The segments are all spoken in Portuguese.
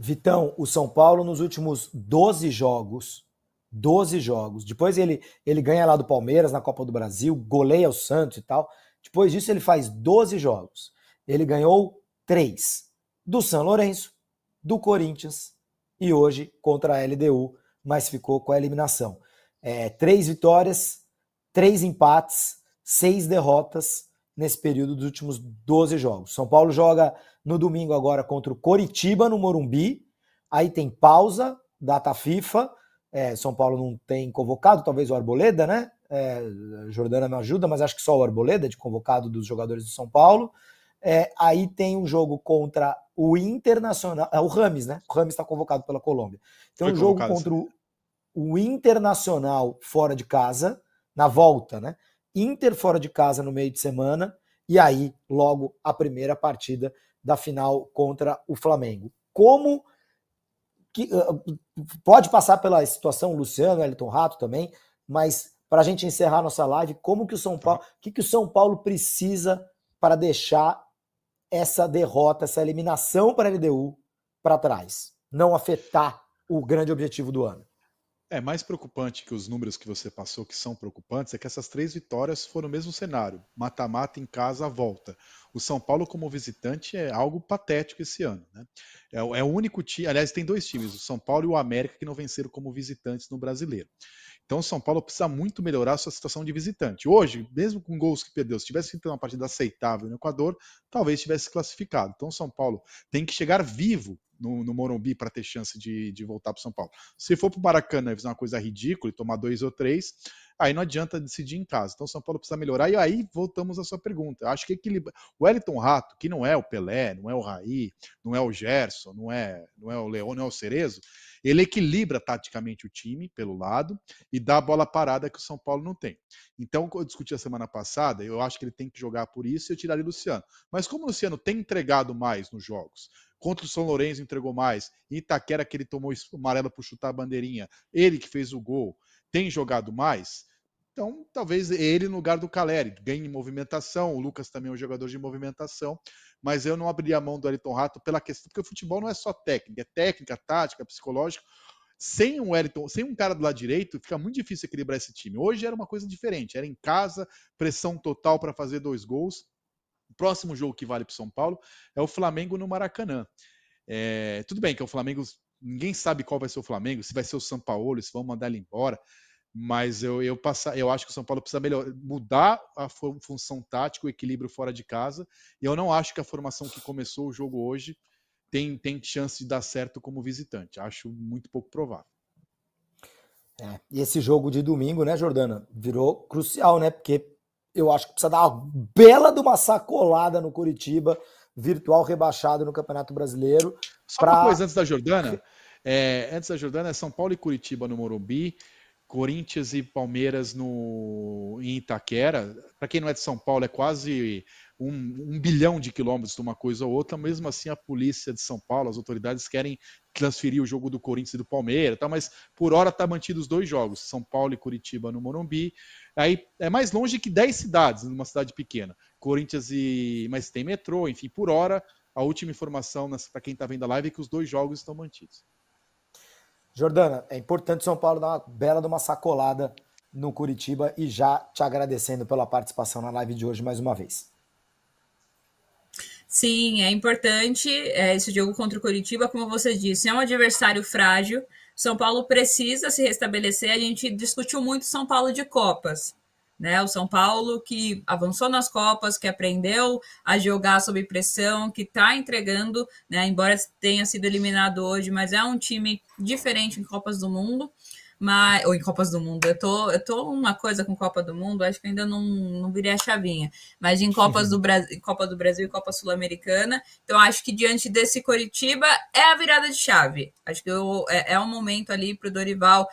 Vitão, o São Paulo nos últimos 12 jogos, 12 jogos. Depois ele, ele ganha lá do Palmeiras na Copa do Brasil, goleia o Santos e tal. Depois disso ele faz 12 jogos. Ele ganhou 3 do São Lourenço, do Corinthians e hoje contra a LDU, mas ficou com a eliminação. É, três vitórias, três empates, seis derrotas nesse período dos últimos 12 jogos. São Paulo joga no domingo agora contra o Coritiba no Morumbi, aí tem pausa, data FIFA. É, São Paulo não tem convocado, talvez o Arboleda, né? É, Jordana me ajuda, mas acho que só o Arboleda de convocado dos jogadores do São Paulo. É, aí tem um jogo contra o Internacional, é o Rames, né? O Rames está convocado pela Colômbia. Tem Foi um jogo contra o, o Internacional fora de casa, na volta, né? Inter fora de casa no meio de semana e aí logo a primeira partida da final contra o Flamengo. Como que ah, pode passar pela situação Luciano, Elton Rato também, mas para a gente encerrar nossa live, como que o São Paulo, que, que o São Paulo precisa para deixar essa derrota, essa eliminação para a LDU para trás, não afetar o grande objetivo do ano? É mais preocupante que os números que você passou, que são preocupantes, é que essas três vitórias foram no mesmo cenário: mata-mata em casa, volta. O São Paulo, como visitante, é algo patético esse ano. Né? É, é o único time, aliás, tem dois times, o São Paulo e o América, que não venceram como visitantes no brasileiro. Então o São Paulo precisa muito melhorar a sua situação de visitante. Hoje, mesmo com gols que perdeu, se tivesse feito uma partida aceitável no Equador, talvez tivesse classificado. Então o São Paulo tem que chegar vivo no, no Morumbi para ter chance de, de voltar para o São Paulo. Se for para o Maracanã e fazer uma coisa ridícula e tomar dois ou três, aí não adianta decidir em casa. Então o São Paulo precisa melhorar. E aí voltamos à sua pergunta. Eu acho que equilibra. O Wellington Rato, que não é o Pelé, não é o Raí, não é o Gerson, não é, não é o Leão, não é o Cerezo, ele equilibra taticamente o time pelo lado e dá a bola parada que o São Paulo não tem. Então, eu discuti a semana passada, eu acho que ele tem que jogar por isso e eu tiraria o Luciano. Mas como o Luciano tem entregado mais nos jogos, contra o São Lourenço entregou mais, e Itaquera que ele tomou amarelo para chutar a bandeirinha, ele que fez o gol, tem jogado mais, então, talvez ele no lugar do Caleri ganhe em movimentação. O Lucas também é um jogador de movimentação, mas eu não abriria a mão do Elton Rato pela questão, porque o futebol não é só técnica, é técnica, tática, psicológico. Sem um Wellington, sem um cara do lado direito, fica muito difícil equilibrar esse time. Hoje era uma coisa diferente, era em casa, pressão total para fazer dois gols. O próximo jogo que vale para São Paulo é o Flamengo no Maracanã. É, tudo bem que é o Flamengo, ninguém sabe qual vai ser o Flamengo, se vai ser o São Paulo, se vão mandar ele embora mas eu, eu, passa, eu acho que o São Paulo precisa melhor, mudar a função tática, o equilíbrio fora de casa. E eu não acho que a formação que começou o jogo hoje tem, tem chance de dar certo como visitante. Acho muito pouco provável. É, e esse jogo de domingo, né, Jordana, virou crucial, né? Porque eu acho que precisa dar uma bela de uma sacolada no Curitiba, virtual rebaixado no Campeonato Brasileiro. Só pra... uma coisa antes da Jordana. É, antes da Jordana, é São Paulo e Curitiba no Morumbi. Corinthians e Palmeiras no, em Itaquera, para quem não é de São Paulo, é quase um, um, bilhão de quilômetros de uma coisa ou outra, mesmo assim a polícia de São Paulo, as autoridades querem transferir o jogo do Corinthians e do Palmeiras, tá? mas por hora tá mantido os dois jogos, São Paulo e Curitiba no Morumbi, aí é mais longe que 10 cidades, numa cidade pequena, Corinthians e... mas tem metrô, enfim, por hora, a última informação para quem está vendo a live é que os dois jogos estão mantidos. Jordana, é importante São Paulo dar uma bela de uma sacolada no Curitiba e já te agradecendo pela participação na live de hoje mais uma vez. Sim, é importante é, esse jogo contra o Curitiba, como você disse, é um adversário frágil. São Paulo precisa se restabelecer. A gente discutiu muito São Paulo de Copas. Né? O São Paulo que avançou nas Copas, que aprendeu a jogar sob pressão, que está entregando, né? embora tenha sido eliminado hoje, mas é um time diferente em Copas do Mundo. Mas, ou em Copas do Mundo, eu tô, eu tô uma coisa com Copa do Mundo, acho que ainda não, não virei a chavinha. Mas em Copas uhum. do Brasil, Copa do Brasil e Copa Sul-Americana, então acho que diante desse Coritiba é a virada de chave. Acho que eu, é, é um momento ali para o Dorival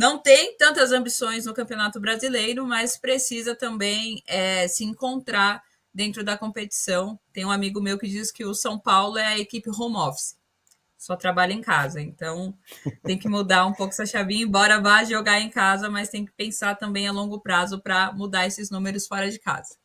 não tem tantas ambições no Campeonato Brasileiro, mas precisa também é, se encontrar dentro da competição. Tem um amigo meu que diz que o São Paulo é a equipe home office, só trabalha em casa. Então tem que mudar um pouco essa chavinha, embora vá jogar em casa, mas tem que pensar também a longo prazo para mudar esses números fora de casa.